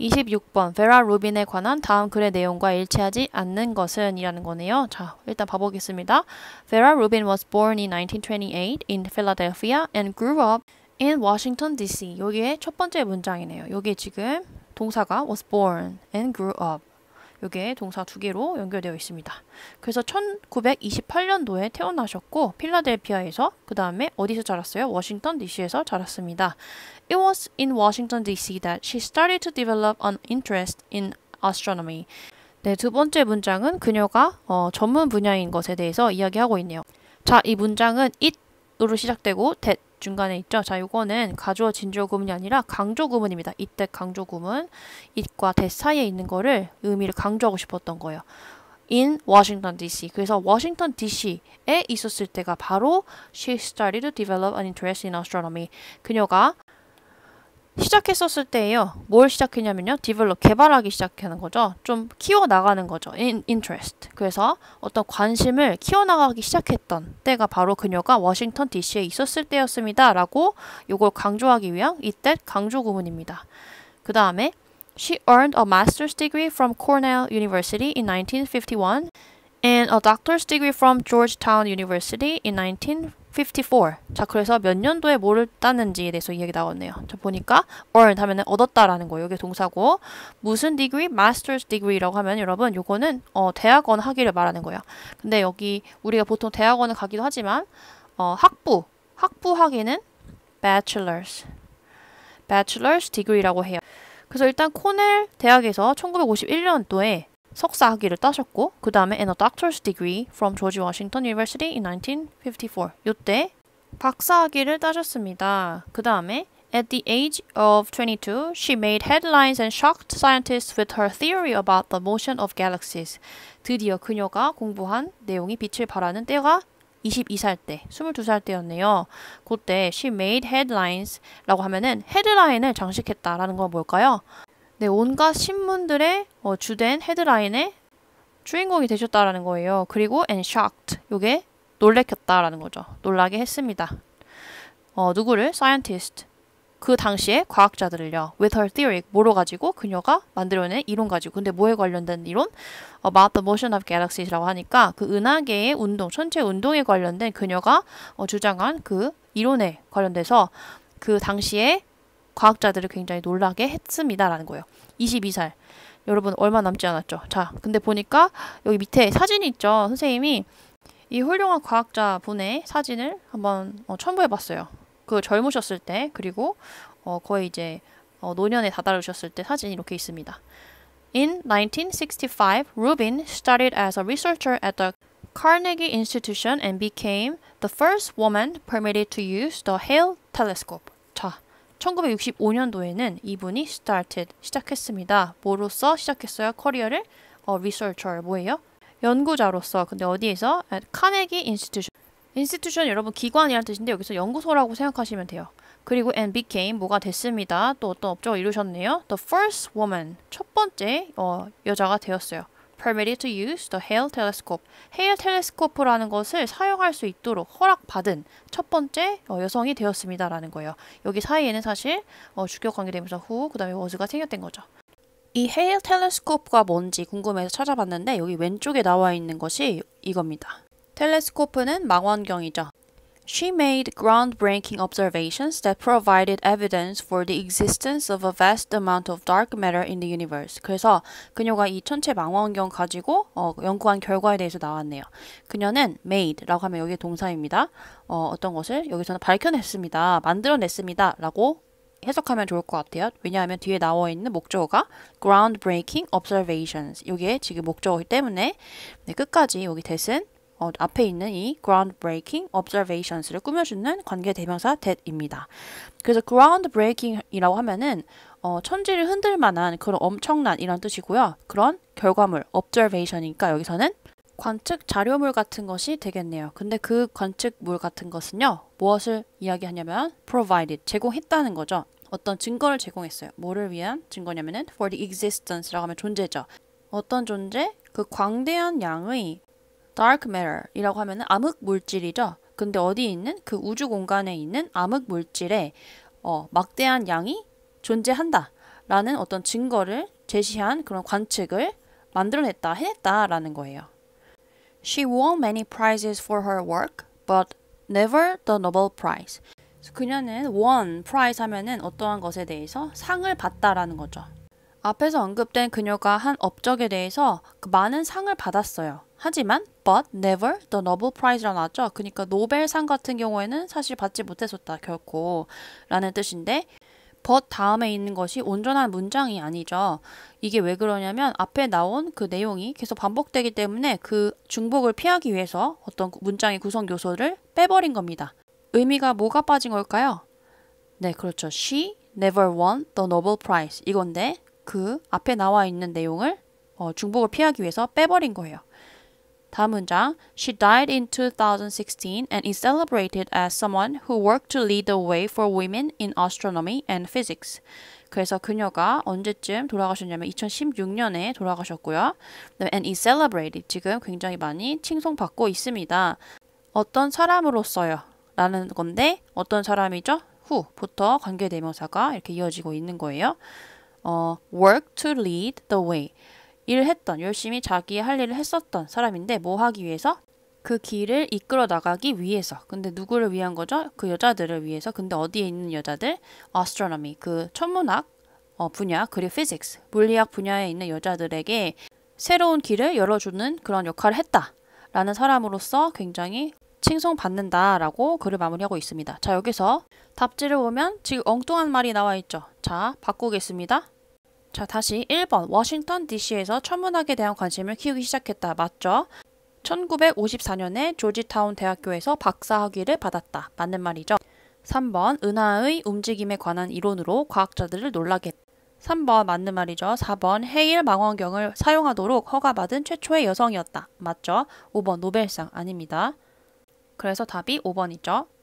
26번 베라 루빈에 관한 다음 글의 내용과 일치하지 않는 것은 이라는 거네요. 자, 일단 봐보겠습니다. Vera Rubin was born in 1928 in Philadelphia and grew up in Washington D.C. 여기에 첫 번째 문장이네요. 여기에 지금 동사가 was born and grew up 이게 동사 두 개로 연결되어 있습니다. 그래서 1928년도에 태어나셨고 필라델피아에서 그 다음에 어디서 자랐어요? 워싱턴 DC에서 자랐습니다. It was in Washington DC that she started to develop an interest in astronomy. 네, 두 번째 문장은 그녀가 어, 전문 분야인 것에 대해서 이야기하고 있네요. 자, 이 문장은 it 으로 시작되고 대 중간에 있죠. 자, 요거는 가주어 진주어 구문이 아니라 강조 구문입니다. 이때 강조 구문 it과 that 사이에 있는 거를 의미를 강조하고 싶었던 거예요. in Washington DC. 그래서 워싱턴 DC에 있었을 때가 바로 she started to develop an interest in astronomy. 그녀가 시작했었을 때에요. 뭘 시작했냐면요. develop 개발하기 시작하는 거죠. 좀 키워 나가는 거죠. in, interest. 그래서 어떤 관심을 키워 나가기 시작했던 때가 바로 그녀가 워싱턴 DC에 있었을 때였습니다라고 이걸 강조하기 위한 이때 강조 구문입니다. 그다음에 she earned a master's degree from Cornell University in 1951 and a doctor's degree from Georgetown University in 19 54. 자, 그래서 몇 년도에 뭘 땄는지에 대해서 이야기 나왔네요. 자, 보니까 e a r n e 하면 얻었다라는 거예요. 이게 동사고 무슨 degree? master's degree라고 하면 여러분 요거는 어, 대학원 학위를 말하는 거예요. 근데 여기 우리가 보통 대학원을 가기도 하지만 어, 학부, 학부 학위는 bachelor's, bachelor's degree라고 해요. 그래서 일단 코넬 대학에서 1951년도에 석사 학위를 따셨고 그 다음에 and a doctor's degree from George Washington University in 1954. 요때 박사 학위를 따셨습니다. 그 다음에 At the age of 22, she made headlines and shocked scientists with her theory about the motion of galaxies. 드디어 그녀가 공부한 내용이 빛을 발하는 때가 22살 때, 22살 때였네요. 그때 she made headlines라고 하면은 헤드라인을 장식했다라는 건 뭘까요? 네, 온갖 신문들의 어, 주된 헤드라인의 주인공이 되셨다라는 거예요. 그리고 and shocked 요게 놀래켰다라는 거죠. 놀라게 했습니다. 어, 누구를? scientist 그 당시에 과학자들을요. With her theory 뭐로 가지고 그녀가 만들어낸 이론 가지고 근데 뭐에 관련된 이론? 어, about the motion of galaxies라고 하니까 그 은하계의 운동, 천체 운동에 관련된 그녀가 어, 주장한 그 이론에 관련돼서 그 당시에 과학자들을 굉장히 놀라게 했습니다라는 거예요. 22살. 여러분 얼마 남지 않았죠. 자, 근데 보니까 여기 밑에 사진이 있죠. 선생님이 이 훌륭한 과학자 분의 사진을 한번 어, 첨부해 봤어요. 그 젊으셨을 때 그리고 어, 거의 이제 어, 노년에 다다르셨을 때 사진이 이렇게 있습니다. In 1965, Rubin started as a researcher at the Carnegie Institution and became the first woman permitted to use the Hale telescope. 1965년도에는 이분이 started 시작했습니다. 뭐로서 시작했어요? 커리어를 어, researcher 뭐예요? 연구자로서 근데 어디에서? at 카네기 인스티튜션. 인스티튜션 여러분 기관이라 뜻인데 여기서 연구소라고 생각하시면 돼요. 그리고 and became 뭐가 됐습니다. 또 어떤 업적을 이루셨네요. the first woman 첫 번째 어, 여자가 되었어요. permitted to use the Hale telescope. 헤일 텔레스코프라는 것을 사용할 수 있도록 허락받은 첫 번째 어, 여성이 되었습니다라는 거예요. 여기 사이에는 사실 어, 주격 관계대명사 후, 그 다음에 워즈가 생겼던 거죠. 이 헤일 텔레스코프가 뭔지 궁금해서 찾아봤는데 여기 왼쪽에 나와 있는 것이 이겁니다. 텔레스코프는 망원경이죠. She made groundbreaking observations that provided evidence for the existence of a vast amount of dark matter in the universe. 그래서 그녀가 이 천체 망원경 가지고 어, 연구한 결과에 대해서 나왔네요. 그녀는 made라고 하면 여기 동사입니다. 어, 어떤 것을 여기서는 밝혀냈습니다. 만들어냈습니다. 라고 해석하면 좋을 것 같아요. 왜냐하면 뒤에 나와 있는 목적어가 groundbreaking observations. 이게 지금 목적어이기 때문에 네, 끝까지 여기 대신 어, 앞에 있는 이 groundbreaking observations를 꾸며주는 관계 대명사 that입니다. 그래서 groundbreaking이라고 하면은 어, 천지를 흔들 만한 그런 엄청난 이런 뜻이고요. 그런 결과물 observation이니까 여기서는 관측 자료물 같은 것이 되겠네요. 근데 그 관측물 같은 것은요. 무엇을 이야기하냐면 provided 제공했다는 거죠. 어떤 증거를 제공했어요. 뭐를 위한 증거냐면은 for the existence라고 하면 존재죠. 어떤 존재? 그 광대한 양의 dark matter이라고 하면 암흑 물질이죠. 근데 어디 있는 그 우주 공간에 있는 암흑 물질에 어, 막대한 양이 존재한다라는 어떤 증거를 제시한 그런 관측을 만들어냈다, 해냈다라는 거예요. She won many prizes for her work, but never the Nobel Prize. 그녀는 won prize 하면은 어떠한 것에 대해서 상을 받다라는 거죠. 앞에서 언급된 그녀가 한 업적에 대해서 그 많은 상을 받았어요. 하지만 but never the Nobel Prize라 나왔죠. 그러니까 노벨상 같은 경우에는 사실 받지 못했었다 결코 라는 뜻인데 but 다음에 있는 것이 온전한 문장이 아니죠. 이게 왜 그러냐면 앞에 나온 그 내용이 계속 반복되기 때문에 그 중복을 피하기 위해서 어떤 문장의 구성 요소를 빼버린 겁니다. 의미가 뭐가 빠진 걸까요? 네, 그렇죠. She never won the Nobel Prize 이건데 그 앞에 나와 있는 내용을 어, 중복을 피하기 위해서 빼버린 거예요. 다음 문장 She died in 2016 and is celebrated as someone who worked to lead the way for women in astronomy and physics. 그래서 그녀가 언제쯤 돌아가셨냐면 2016년에 돌아가셨고요. And is celebrated. 지금 굉장히 많이 칭송받고 있습니다. 어떤 사람으로서요. 라는 건데 어떤 사람이죠? 후부터 관계대명사가 이렇게 이어지고 있는 거예요. 어, work to lead the way. 일했던, 열심히 자기의 할 일을 했었던 사람인데 뭐 하기 위해서? 그 길을 이끌어 나가기 위해서. 근데 누구를 위한 거죠? 그 여자들을 위해서. 근데 어디에 있는 여자들? astronomy, 그 천문학 어, 분야, 그리고 physics, 물리학 분야에 있는 여자들에게 새로운 길을 열어주는 그런 역할을 했다. 라는 사람으로서 굉장히 칭송받는다라고 글을 마무리하고 있습니다. 자, 여기서 답지를 보면 지금 엉뚱한 말이 나와 있죠. 자, 바꾸겠습니다. 자, 다시 1번 워싱턴 DC에서 천문학에 대한 관심을 키우기 시작했다. 맞죠? 1954년에 조지타운 대학교에서 박사 학위를 받았다. 맞는 말이죠. 3번 은하의 움직임에 관한 이론으로 과학자들을 놀라게 했다. 3번 맞는 말이죠. 4번 해일 망원경을 사용하도록 허가받은 최초의 여성이었다. 맞죠? 5번 노벨상 아닙니다. 그래서 답이 5번이죠.